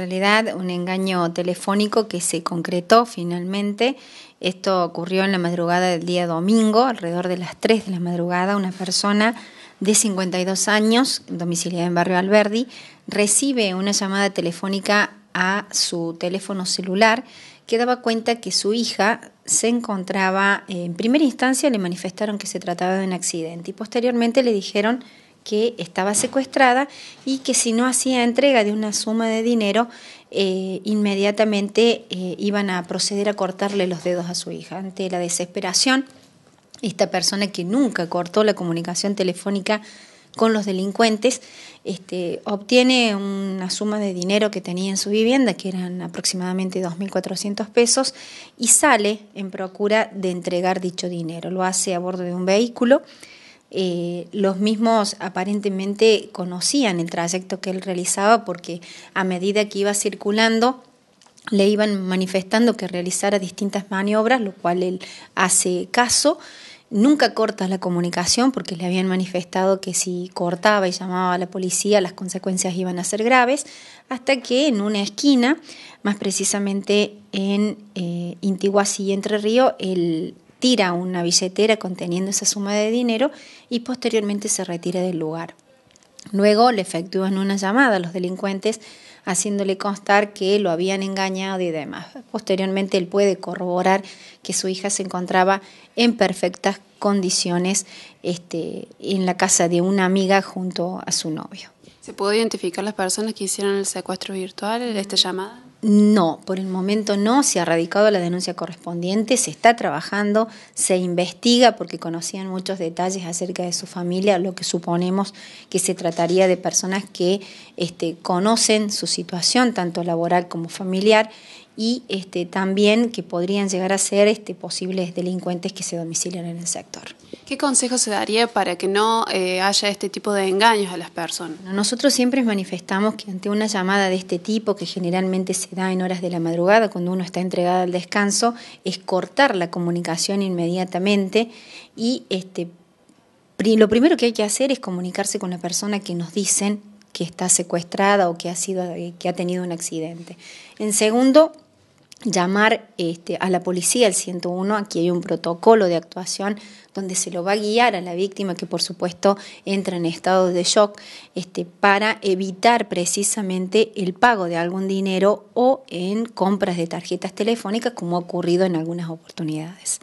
realidad un engaño telefónico que se concretó finalmente. Esto ocurrió en la madrugada del día domingo, alrededor de las 3 de la madrugada, una persona de 52 años, domiciliada en Barrio Alberdi, recibe una llamada telefónica a su teléfono celular que daba cuenta que su hija se encontraba, eh, en primera instancia le manifestaron que se trataba de un accidente y posteriormente le dijeron que estaba secuestrada y que si no hacía entrega de una suma de dinero, eh, inmediatamente eh, iban a proceder a cortarle los dedos a su hija. Ante la desesperación, esta persona que nunca cortó la comunicación telefónica con los delincuentes, este, obtiene una suma de dinero que tenía en su vivienda, que eran aproximadamente 2.400 pesos, y sale en procura de entregar dicho dinero. Lo hace a bordo de un vehículo eh, los mismos aparentemente conocían el trayecto que él realizaba porque a medida que iba circulando le iban manifestando que realizara distintas maniobras, lo cual él hace caso. Nunca corta la comunicación porque le habían manifestado que si cortaba y llamaba a la policía las consecuencias iban a ser graves, hasta que en una esquina, más precisamente en eh, y Entre Río, el tira una billetera conteniendo esa suma de dinero y posteriormente se retira del lugar. Luego le efectúan una llamada a los delincuentes haciéndole constar que lo habían engañado y demás. Posteriormente él puede corroborar que su hija se encontraba en perfectas condiciones este, en la casa de una amiga junto a su novio. ¿Se pudo identificar las personas que hicieron el secuestro virtual, esta llamada? No, por el momento no, se ha radicado la denuncia correspondiente, se está trabajando, se investiga porque conocían muchos detalles acerca de su familia, lo que suponemos que se trataría de personas que este, conocen su situación, tanto laboral como familiar, y este, también que podrían llegar a ser este, posibles delincuentes que se domicilian en el sector. ¿Qué consejo se daría para que no eh, haya este tipo de engaños a las personas? Nosotros siempre manifestamos que ante una llamada de este tipo, que generalmente se da en horas de la madrugada, cuando uno está entregado al descanso, es cortar la comunicación inmediatamente y este, lo primero que hay que hacer es comunicarse con la persona que nos dicen que está secuestrada o que ha, sido, que ha tenido un accidente. En segundo, llamar este, a la policía al 101, aquí hay un protocolo de actuación donde se lo va a guiar a la víctima que por supuesto entra en estado de shock este, para evitar precisamente el pago de algún dinero o en compras de tarjetas telefónicas como ha ocurrido en algunas oportunidades.